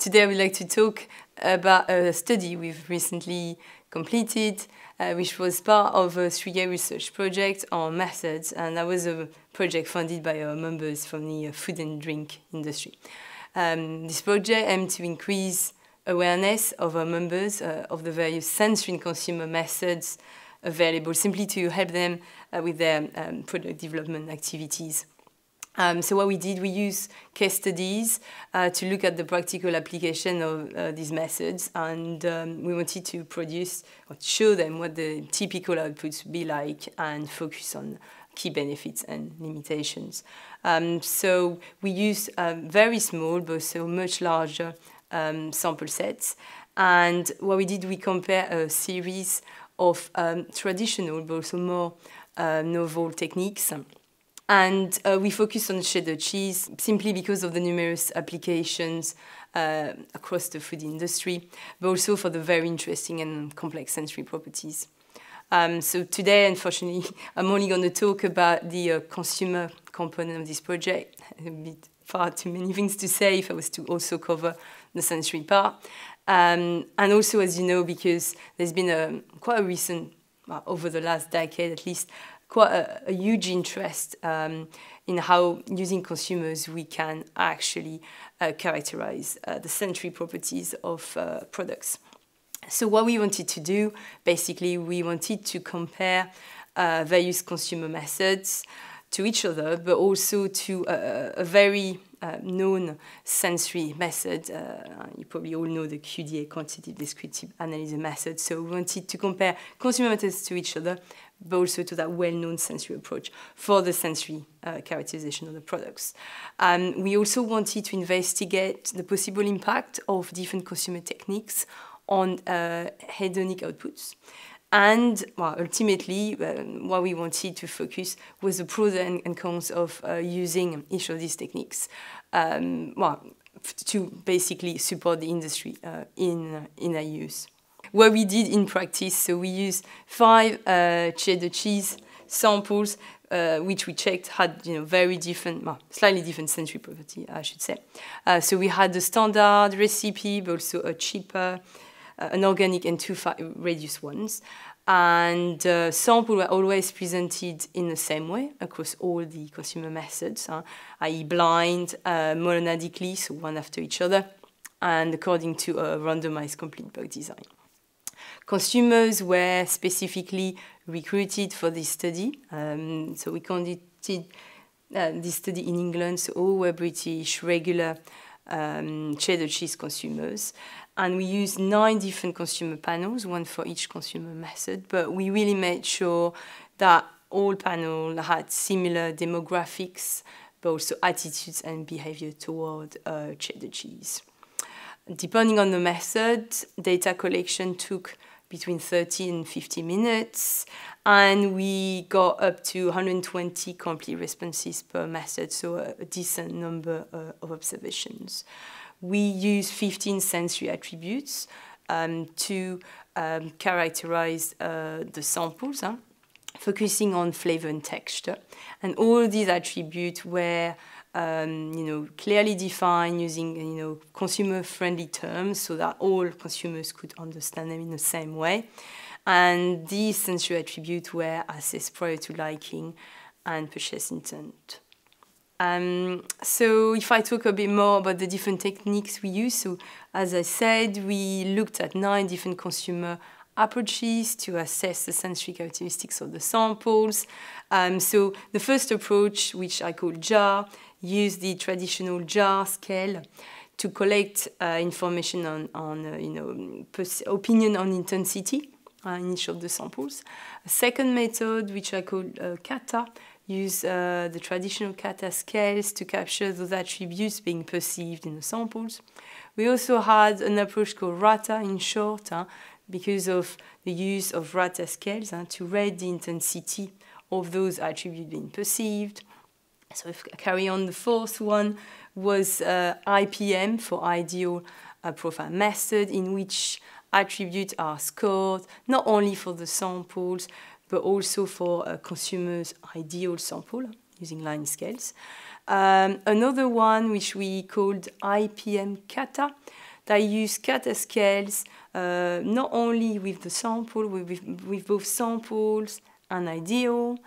Today I would like to talk about a study we've recently completed, uh, which was part of a three-year research project on methods, and that was a project funded by our uh, members from the uh, food and drink industry. Um, this project aimed to increase awareness of our uh, members uh, of the various sensory and consumer methods available simply to help them uh, with their um, product development activities. Um, so what we did, we use case studies uh, to look at the practical application of uh, these methods, and um, we wanted to produce or show them what the typical outputs would be like, and focus on key benefits and limitations. Um, so we use um, very small, but so much larger um, sample sets, and what we did, we compare a series of um, traditional, but also more uh, novel techniques. And uh, we focus on cheddar cheese simply because of the numerous applications uh, across the food industry, but also for the very interesting and complex sensory properties. Um, so today, unfortunately, I'm only going to talk about the uh, consumer component of this project. A bit far too many things to say if I was to also cover the sensory part. Um, and also, as you know, because there's been a, um, quite a recent, uh, over the last decade at least, quite a, a huge interest um, in how using consumers we can actually uh, characterize uh, the sensory properties of uh, products. So what we wanted to do, basically, we wanted to compare uh, various consumer methods to each other, but also to a, a very uh, known sensory method. Uh, you probably all know the QDA, quantitative descriptive analysis method. So we wanted to compare consumer methods to each other, but also to that well-known sensory approach for the sensory uh, characterization of the products. Um, we also wanted to investigate the possible impact of different consumer techniques on uh, hedonic outputs. And well, ultimately, um, what we wanted to focus was the pros and, cons of uh, using each of these techniques um, well, to basically support the industry uh, in, in our use. What we did in practice, so we used five uh, cheddar cheese samples, uh, which we checked had you know very different, well, slightly different sensory property, I should say. Uh, so we had the standard recipe, but also a cheaper, uh, an organic and two radius reduced ones and uh, samples were always presented in the same way across all the consumer methods, huh? i.e. blind, uh, so one after each other, and according to a randomized complete bug design. Consumers were specifically recruited for this study, um, so we conducted uh, this study in England, so all were British regular um, cheddar cheese consumers and we use nine different consumer panels, one for each consumer method, but we really made sure that all panels had similar demographics, but also attitudes and behavior toward uh, cheddar cheese. Depending on the method, data collection took between 30 and 50 minutes, and we got up to 120 complete responses per method, so a decent number uh, of observations we use 15 sensory attributes um, to um, characterize uh, the samples, huh? focusing on flavor and texture. And all these attributes were um, you know, clearly defined using you know, consumer-friendly terms so that all consumers could understand them in the same way. And these sensory attributes were assessed prior to liking and purchase intent. Um, so if I talk a bit more about the different techniques we use, so as I said, we looked at nine different consumer approaches to assess the sensory characteristics of the samples. Um, so the first approach, which I call JAR, used the traditional JAR scale to collect uh, information on, on uh, you know, opinion on intensity. Uh, in each of the samples. A second method, which I call uh, kata, use uh, the traditional kata scales to capture those attributes being perceived in the samples. We also had an approach called rata in short, uh, because of the use of rata scales uh, to rate the intensity of those attributes being perceived. So if I carry on, the fourth one was uh, IPM for ideal profile method, in which attributes are scored not only for the samples but also for a consumer's ideal sample using line scales. Um, another one which we called IPM kata, that use kata scales uh, not only with the sample, with, with both samples and ideal.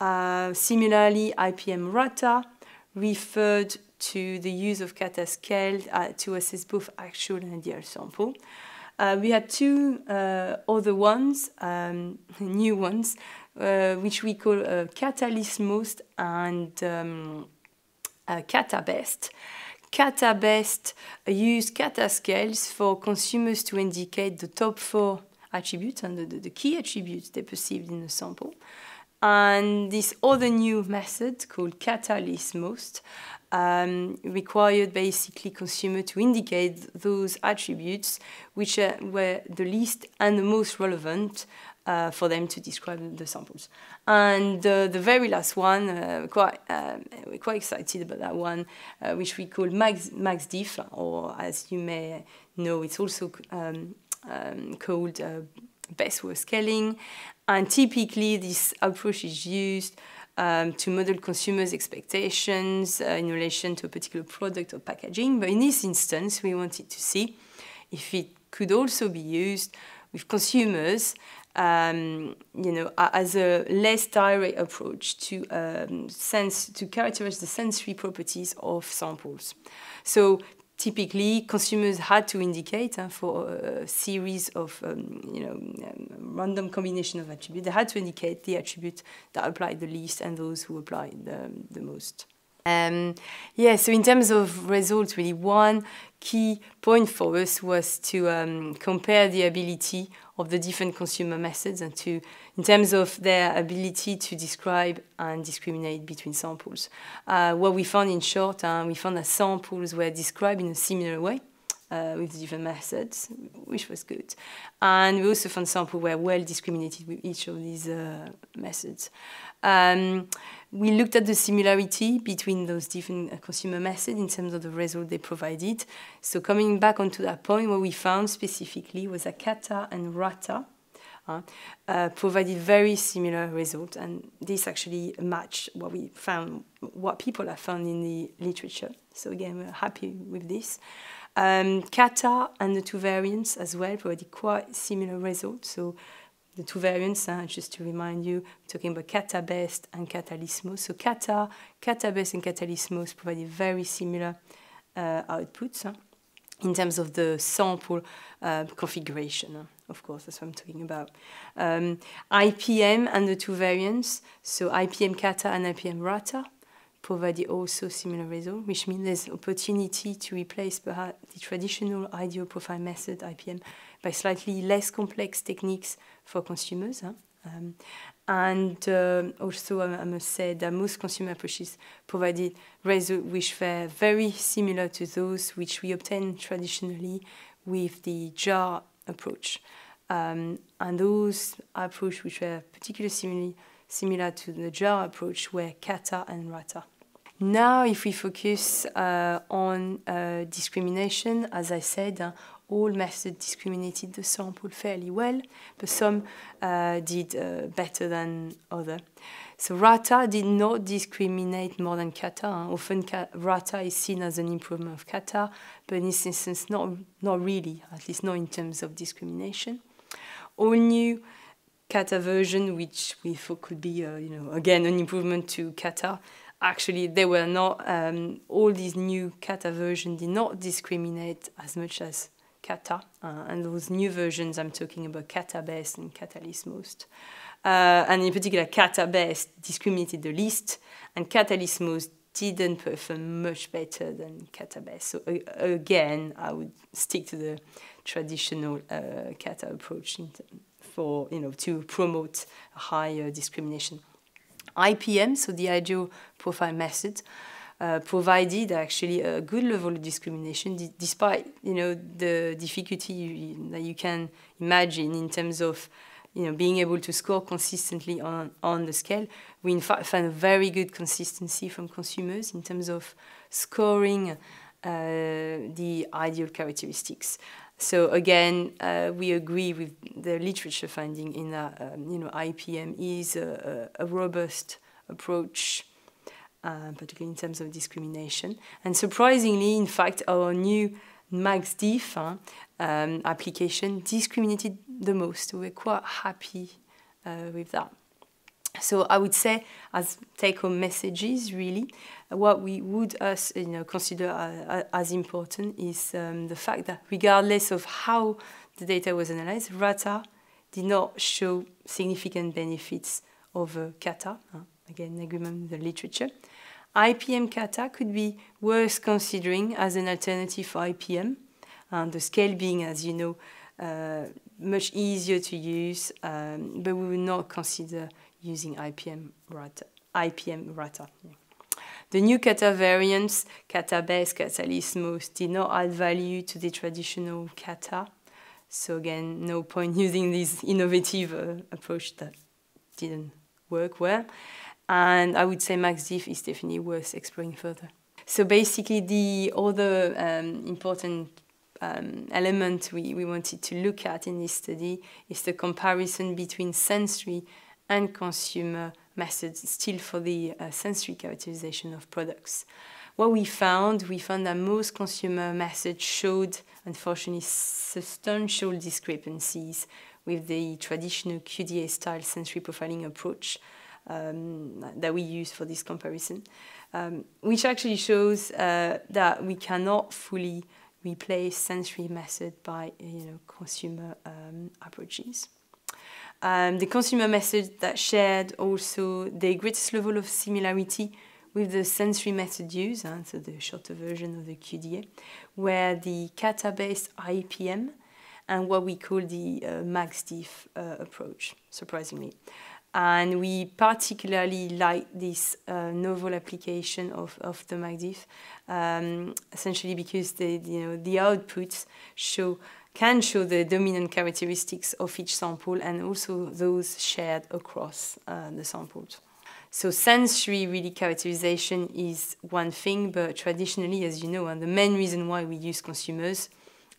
Uh, similarly, IPM rata referred to the use of kata scale uh, to assess both actual and ideal sample. Uh, we had two uh, other ones, um, new ones, uh, which we call uh, Catalyst Most and um, uh, Catabest. Catabest use Cata scales for consumers to indicate the top four attributes and the, the key attributes they perceived in the sample. And this other new method called Catalyst Most um, required basically consumer to indicate those attributes which uh, were the least and the most relevant uh, for them to describe the samples. And uh, the very last one, uh, quite, um, we're quite excited about that one, uh, which we call Max, MaxDiff, or as you may know, it's also um, um, called uh, best worst scaling. And typically, this approach is used um, to model consumers' expectations uh, in relation to a particular product or packaging. But in this instance, we wanted to see if it could also be used with consumers, um, you know, as a less direct approach to um, sense to characterize the sensory properties of samples. So typically consumers had to indicate uh, for a series of um, you know um, random combination of attributes. They had to indicate the attribute that applied the least and those who applied the, um, the most. Um, yeah, so in terms of results, really one key point for us was to um, compare the ability of the different consumer methods and to in terms of their ability to describe and discriminate between samples. Uh, what we found in short, uh, we found that samples were described in a similar way. Uh, with different methods, which was good. And we also found samples were well discriminated with each of these uh, methods. Um, we looked at the similarity between those different uh, consumer methods in terms of the result they provided. So coming back onto that point, what we found specifically was that kata and rata uh, provided very similar results, and this actually matched what we found, what people have found in the literature. So again, we're happy with this. Um, Kata and the two variants as well provided quite similar results. So the two variants, uh, just to remind you, I'm talking about Catabest and Catalismos. So Kata, Catabest and Catalismos provided very similar uh, outputs. Huh? in terms of the sample uh, configuration. Of course, that's what I'm talking about. Um, IPM and the two variants, so IPM kata and IPM rata, provide also similar result, which means there's opportunity to replace perhaps the traditional ideal profile method IPM by slightly less complex techniques for consumers. Huh? Um, and uh, also, I must say that most consumer pushes provided results which were very similar to those which we obtain traditionally with the jar approach. Um, and those approaches which were particularly similar, similar to the jar approach were kata and rata. Now, if we focus uh, on uh, discrimination, as I said, uh, all method discriminated the sample fairly well, but some uh, did uh, better than other. So Rata did not discriminate more than Kata. Often Rata is seen as an improvement of Kata, but in this instance, not, not really, at least not in terms of discrimination. All new Kata version, which we thought could be, uh, you know, again, an improvement to Kata, actually they were not um, all these new kata versions did not discriminate as much as kata, uh, and those new versions I'm talking about kata and catalyst most. Uh, and in particular, kata discriminated the least, and catalyst most didn't perform much better than kata So uh, again, I would stick to the traditional uh, kata approach for you know to promote higher discrimination. IPM, so the ideal profile method. Uh, provided actually a good level of discrimination, despite you know the difficulty you, that you can imagine in terms of you know being able to score consistently on on the scale. We in fact found very good consistency from consumers in terms of scoring. Uh, the ideal characteristics. So again, uh, we agree with the literature finding in that um, you know IPM is a, a robust approach uh, particularly in terms of discrimination. And surprisingly, in fact, our new MaxDiff uh, um, application discriminated the most. We're quite happy uh, with that. So I would say, as take-home messages, really, what we would us you know consider uh, uh as important is um, the fact that regardless of how the data was analyzed, RATA did not show significant benefits over Kata. Uh, again, agreement with the literature. IPM kata could be worth considering as an alternative for IPM, and the scale being, as you know, uh, much easier to use, um, but we would not consider using IPM RATA. IPM RATA. The new kata variants, kata base, kata lismos, did not add value to the traditional kata. So again, no point using this innovative uh, approach that didn't work well. And I would say Max Diff is definitely worth exploring further. So basically the other um, important um, element we, we wanted to look at in this study is the comparison between sensory and consumer methods still for the uh, sensory characterization of products. What we found, we found that most consumer methods showed, unfortunately, substantial discrepancies with the traditional QDA style sensory profiling approach um, that we use for this comparison, um, which actually shows uh, that we cannot fully replace sensory method by you know, consumer um, approaches. Um, the consumer method that shared also the greatest level of similarity with the sensory method use, and so the shorter version of the QDA, were the kata-based IPM and what we call the uh, MagStiff uh, approach, surprisingly. And we particularly like this uh, novel application of, of the MacDiff, um, essentially because the, you know, the outputs show, can show the dominant characteristics of each sample and also those shared across uh, the samples. So sensory really characterization is one thing, but traditionally, as you know, and the main reason why we use consumers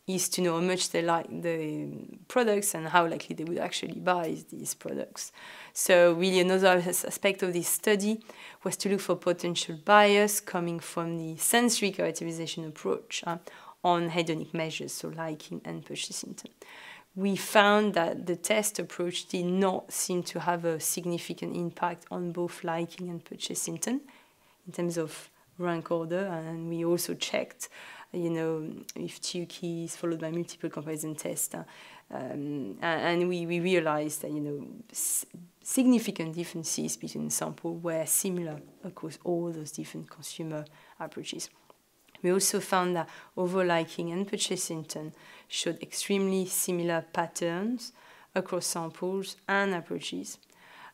is to know how much they like the products and how likely they would actually buy these products. So really another aspect of this study was to look for potential bias coming from the sensory characterization approach uh, on hedonic measures, so liking and purchasing. We found that the test approach did not seem to have a significant impact on both liking and purchasing in terms of rank order, and we also checked you know, if two keys followed by multiple comparison tests. Uh, um, and we, we realized that, you know, significant differences between samples were similar across all those different consumer approaches. We also found that overliking and purchase intent showed extremely similar patterns across samples and approaches.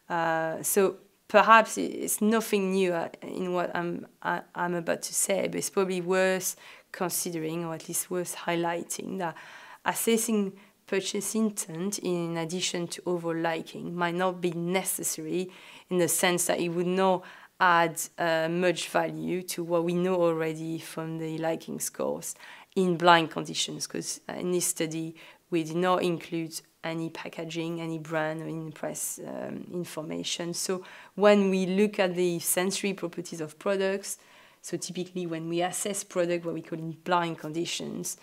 Uh, so perhaps it's nothing new uh, in what I'm, I, am i am about to say, but it's probably worth considering, or at least worth highlighting, that assessing purchase intent in addition to overall liking might not be necessary in the sense that it would not add uh, much value to what we know already from the liking scores in blind conditions because in this study we did not include any packaging, any brand or any press um, information. So when we look at the sensory properties of products, so typically when we assess product, what we call in blind conditions,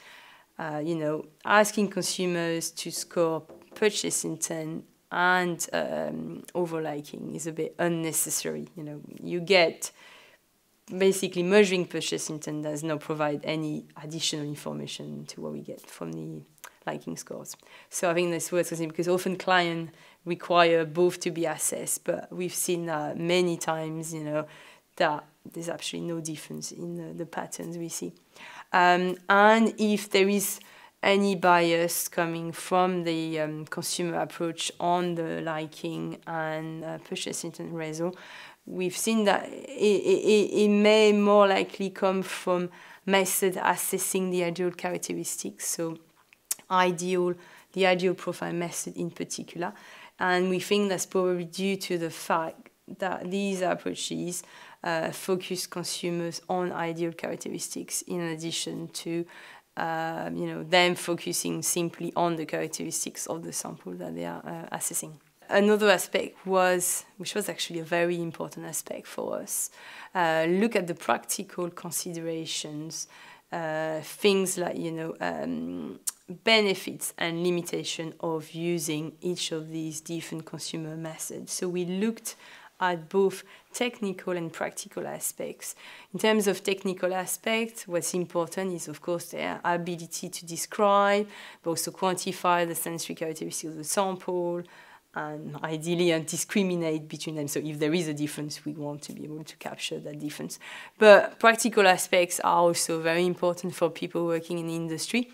uh, you know, asking consumers to score purchase intent and um, overliking is a bit unnecessary. You know, you get basically measuring purchase intent does not provide any additional information to what we get from the liking scores. So I think that's worth considering because often clients require both to be assessed, but we've seen uh, many times, you know, that there's actually no difference in uh, the patterns we see. Um, and if there is any bias coming from the um, consumer approach on the liking and uh, purchase intent we've seen that it, it, it, may more likely come from method assessing the ideal characteristics, so ideal, the ideal profile method in particular. And we think that's probably due to the fact that these approaches uh, focus consumers on ideal characteristics in addition to uh, you know, them focusing simply on the characteristics of the sample that they are uh, assessing. Another aspect was, which was actually a very important aspect for us, uh, look at the practical considerations, uh, things like, you know, um, benefits and limitation of using each of these different consumer methods. So we looked at both technical and practical aspects. In terms of technical aspects, what's important is, of course, their ability to describe, but also quantify the sensory characteristics of the sample, and ideally and discriminate between them. So if there is a difference, we want to be able to capture that difference. But practical aspects are also very important for people working in the industry.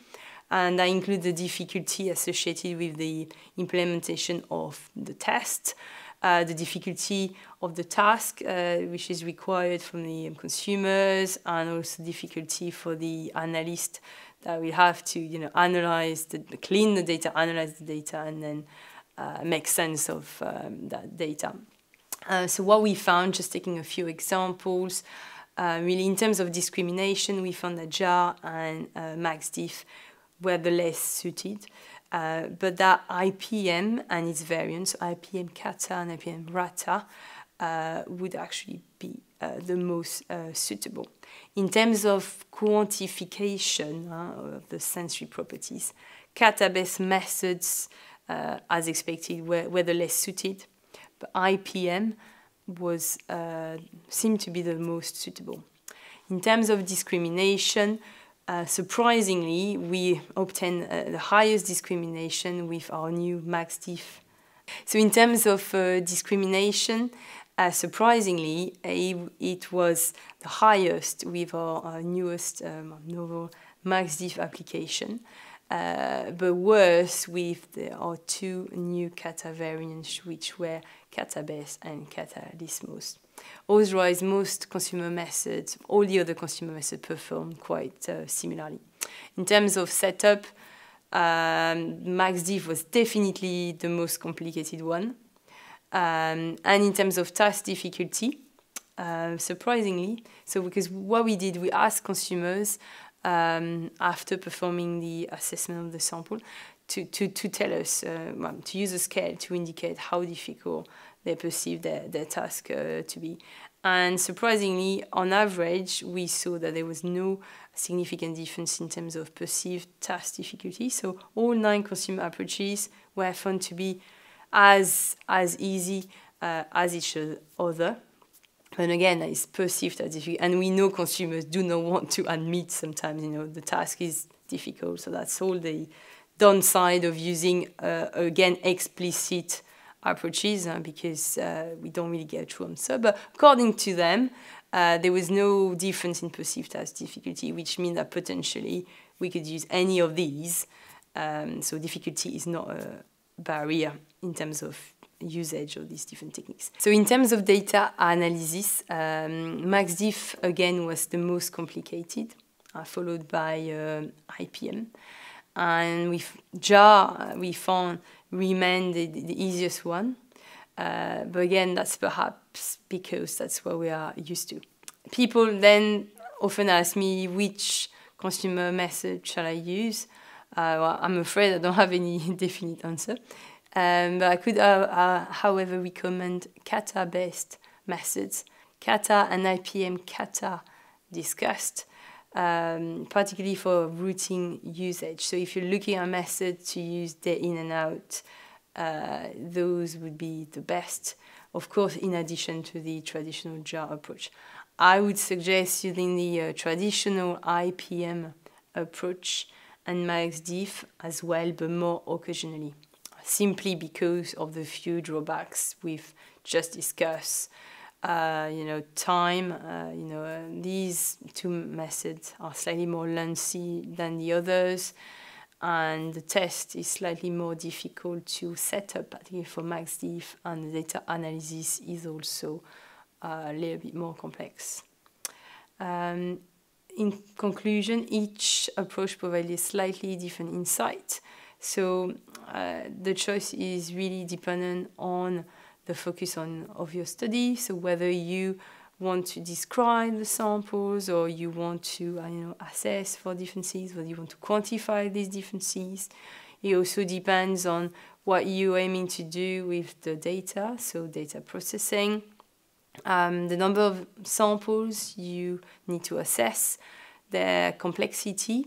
And I include the difficulty associated with the implementation of the test, uh, the difficulty of the task uh, which is required from the consumers and also difficulty for the analyst that we have to you know analyze the clean the data analyze the data and then uh, make sense of um, that data uh, so what we found just taking a few examples uh, really in terms of discrimination we found that jar and maxdiff were the less suited uh, but that IPM and its variants, IPM kata and IPM rata, uh, would actually be uh, the most uh, suitable. In terms of quantification uh, of the sensory properties, kata based methods, uh, as expected, were, were the less suited, but IPM was, seemed to be the most suitable. In terms of discrimination, uh, surprisingly, we obtain uh, the highest discrimination with our new MaxDiff. So in terms of uh, discrimination, uh, surprisingly, it was the highest with our uh, newest um, novel MaxDiff application, uh, but worse with the, our two new kata variants, which were base and Catalismos. Otherwise, most consumer methods, all the other consumer methods perform quite uh, similarly. In terms of setup, um, MaxDiff was definitely the most complicated one. Um, and in terms of task difficulty, uh, surprisingly, so because what we did, we asked consumers um, after performing the assessment of the sample to, to, to tell us, uh, to use a scale to indicate how difficult they perceive their, their task uh, to be. And surprisingly, on average, we saw that there was no significant difference in terms of perceived task difficulty. So all nine consumer approaches were found to be as, as easy uh, as each other. And again, it's perceived as difficult. And we know consumers do not want to admit sometimes, you know, the task is difficult. So that's all they, downside of using, uh, again, explicit approaches uh, because uh, we don't really get a true answer. But according to them, uh, there was no difference in perceived task difficulty, which means that potentially we could use any of these. Um, so difficulty is not a barrier in terms of usage of these different techniques. So in terms of data analysis, um, MaxDiff again was the most complicated, uh, followed by uh, IPM and with jar we found remain the, the easiest one. Uh, but again, that's perhaps because that's what we are used to. People then often ask me which consumer method shall I use. Uh, well, I'm afraid I don't have any definite answer. Um, but I could, uh, uh however, recommend kata-based methods. Kata and IPM kata discussed um, particularly for routing usage. So if you're looking at methods to use day in and out, uh, those would be the best, of course, in addition to the traditional jar approach. I would suggest using the uh, traditional IPM approach and MaxDiff as well, but more occasionally, simply because of the few drawbacks we've just discussed uh, you know, time, uh, you know, uh, these two methods are slightly more lengthy than the others, and the test is slightly more difficult to set up, particularly for MaxDiff, and the data analysis is also uh, a little bit more complex. Um, in conclusion, each approach provides a slightly different insight. So uh, the choice is really dependent on the focus on of your study. So whether you want to describe the samples or you want to you know assess for differences, whether you want to quantify these differences. It also depends on what you're aiming to do with the data, so data processing, um, the number of samples you need to assess, their complexity,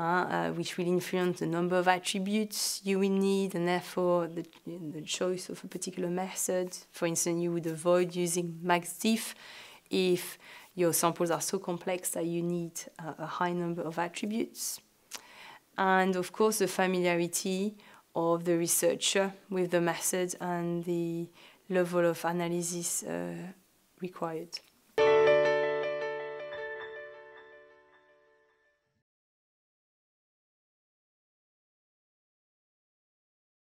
uh, uh, which will influence the number of attributes you will need and therefore the, the choice of a particular method. For instance, you would avoid using MaxDiff if your samples are so complex that you need uh, a high number of attributes. And of course, the familiarity of the researcher with the method and the level of analysis uh, required.